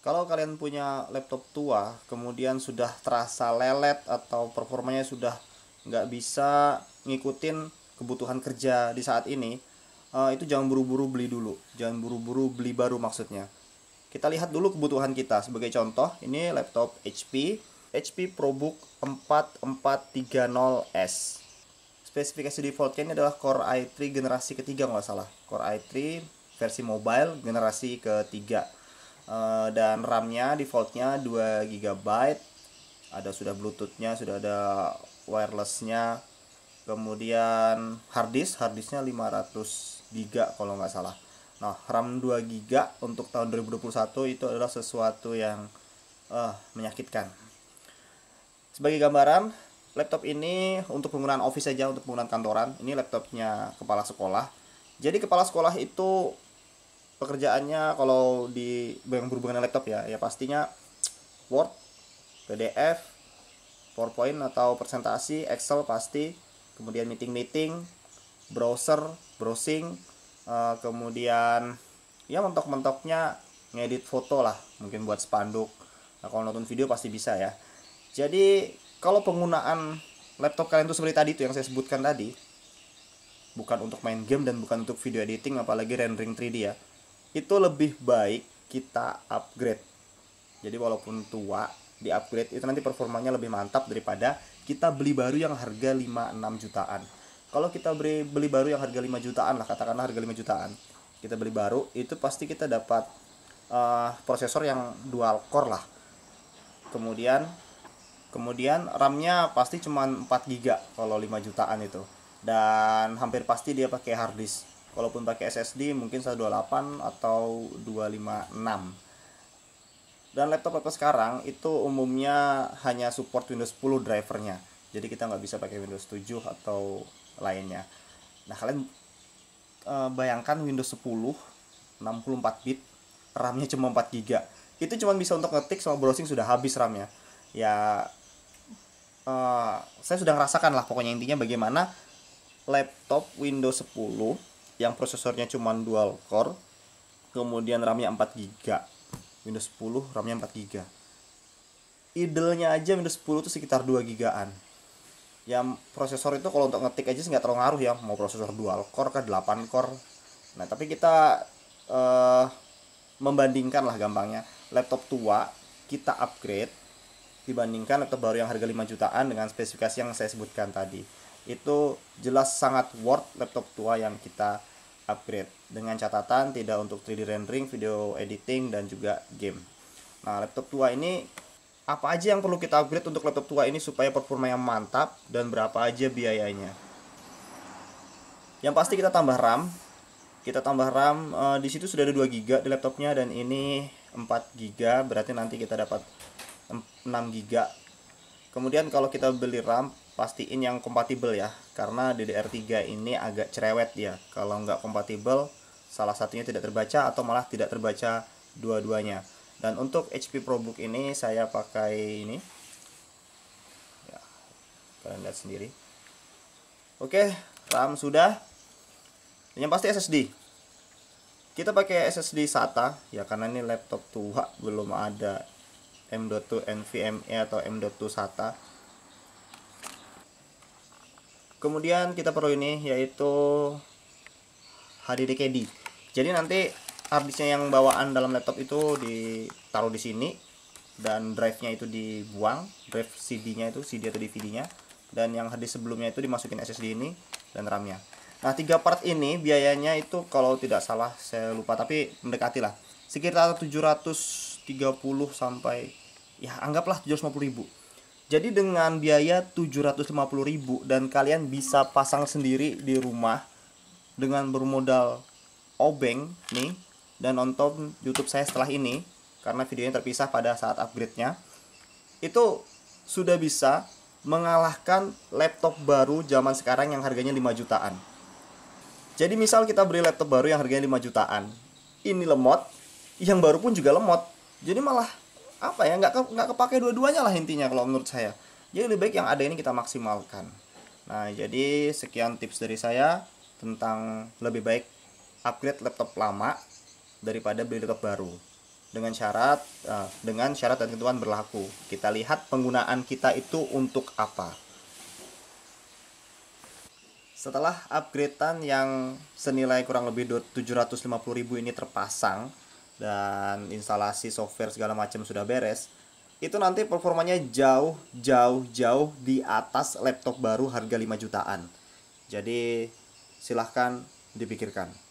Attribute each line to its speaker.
Speaker 1: Kalau kalian punya laptop tua, kemudian sudah terasa lelet atau performanya sudah nggak bisa ngikutin kebutuhan kerja di saat ini, eh, itu jangan buru-buru beli dulu, jangan buru-buru beli baru maksudnya. Kita lihat dulu kebutuhan kita. Sebagai contoh, ini laptop HP, HP ProBook 4430S. Spesifikasi defaultnya ini adalah Core i3 generasi ketiga nggak salah, Core i3 versi mobile generasi ketiga Eh, dan RAM-nya defaultnya 2 GB ada sudah Bluetooth-nya sudah ada wireless-nya kemudian hard disk hard disknya 500 GB kalau nggak salah nah RAM 2 GB untuk tahun 2021 itu adalah sesuatu yang uh, menyakitkan sebagai gambaran laptop ini untuk penggunaan office saja untuk penggunaan kantoran ini laptopnya kepala sekolah jadi kepala sekolah itu pekerjaannya kalau di yang berhubungan dengan laptop ya ya pastinya Word, PDF, PowerPoint atau presentasi, Excel pasti, kemudian meeting-meeting, browser, browsing, eh, kemudian ya mentok-mentoknya ngedit foto lah, mungkin buat spanduk. Nah, kalau nonton video pasti bisa ya. Jadi kalau penggunaan laptop kalian itu seperti tadi itu yang saya sebutkan tadi, bukan untuk main game dan bukan untuk video editing apalagi rendering 3D ya itu lebih baik kita upgrade. Jadi walaupun tua, di upgrade itu nanti performanya lebih mantap daripada kita beli baru yang harga 5-6 jutaan. Kalau kita beli, beli baru yang harga 5 jutaan lah, katakanlah harga 5 jutaan. Kita beli baru, itu pasti kita dapat uh, prosesor yang dual core lah. Kemudian kemudian RAM-nya pasti cuma 4 GB kalau 5 jutaan itu. Dan hampir pasti dia pakai hard disk Kalaupun pakai SSD mungkin 128 atau 256 dan laptop laptop sekarang itu umumnya hanya support Windows 10 drivernya jadi kita nggak bisa pakai Windows 7 atau lainnya nah kalian eh, bayangkan Windows 10 64 bit RAM-nya cuma 4 GB itu cuma bisa untuk ngetik sama browsing sudah habis RAM-nya ya e, saya sudah merasakan lah pokoknya intinya bagaimana laptop Windows 10 yang prosesornya cuma dual core kemudian RAM-nya 4 GB Windows 10 RAM-nya 4 GB idle-nya aja Windows 10 itu sekitar 2 gigaan yang prosesor itu kalau untuk ngetik aja nggak terlalu ngaruh ya mau prosesor dual core ke 8 core nah tapi kita uh, membandingkan lah gampangnya laptop tua kita upgrade dibandingkan laptop baru yang harga 5 jutaan dengan spesifikasi yang saya sebutkan tadi itu jelas sangat worth laptop tua yang kita upgrade dengan catatan tidak untuk 3D rendering, video editing dan juga game. Nah, laptop tua ini apa aja yang perlu kita upgrade untuk laptop tua ini supaya performanya mantap dan berapa aja biayanya? Yang pasti kita tambah RAM. Kita tambah RAM e, di situ sudah ada 2 GB di laptopnya dan ini 4 GB, berarti nanti kita dapat 6 GB. Kemudian kalau kita beli RAM pastiin yang kompatibel ya karena DDR3 ini agak cerewet ya kalau nggak kompatibel salah satunya tidak terbaca atau malah tidak terbaca dua-duanya dan untuk HP ProBook ini saya pakai ini ya, kalian lihat sendiri oke RAM sudah ini pasti SSD kita pakai SSD SATA ya karena ini laptop tua belum ada M.2 NVMe atau M.2 SATA kemudian kita perlu ini yaitu HDD KD jadi nanti harddisknya yang bawaan dalam laptop itu ditaruh di sini dan drive-nya itu dibuang drive CD-nya itu CD atau DVD-nya dan yang harddisk sebelumnya itu dimasukin SSD ini dan RAM-nya nah tiga part ini biayanya itu kalau tidak salah saya lupa tapi mendekati lah sekitar 730 sampai ya anggaplah 750 ribu jadi dengan biaya 750.000 dan kalian bisa pasang sendiri di rumah dengan bermodal obeng nih dan nonton YouTube saya setelah ini karena videonya terpisah pada saat upgrade-nya. Itu sudah bisa mengalahkan laptop baru zaman sekarang yang harganya 5 jutaan. Jadi misal kita beli laptop baru yang harganya 5 jutaan. Ini lemot, yang baru pun juga lemot. Jadi malah apa ya nggak ke, kepake dua-duanya lah intinya kalau menurut saya jadi lebih baik yang ada ini kita maksimalkan nah jadi sekian tips dari saya tentang lebih baik upgrade laptop lama daripada beli laptop baru dengan syarat eh, dengan syarat dan ketentuan berlaku kita lihat penggunaan kita itu untuk apa setelah upgradean yang senilai kurang lebih ribu ini terpasang dan instalasi software segala macam sudah beres, itu nanti performanya jauh jauh jauh di atas laptop baru harga 5 jutaan. Jadi silahkan dipikirkan.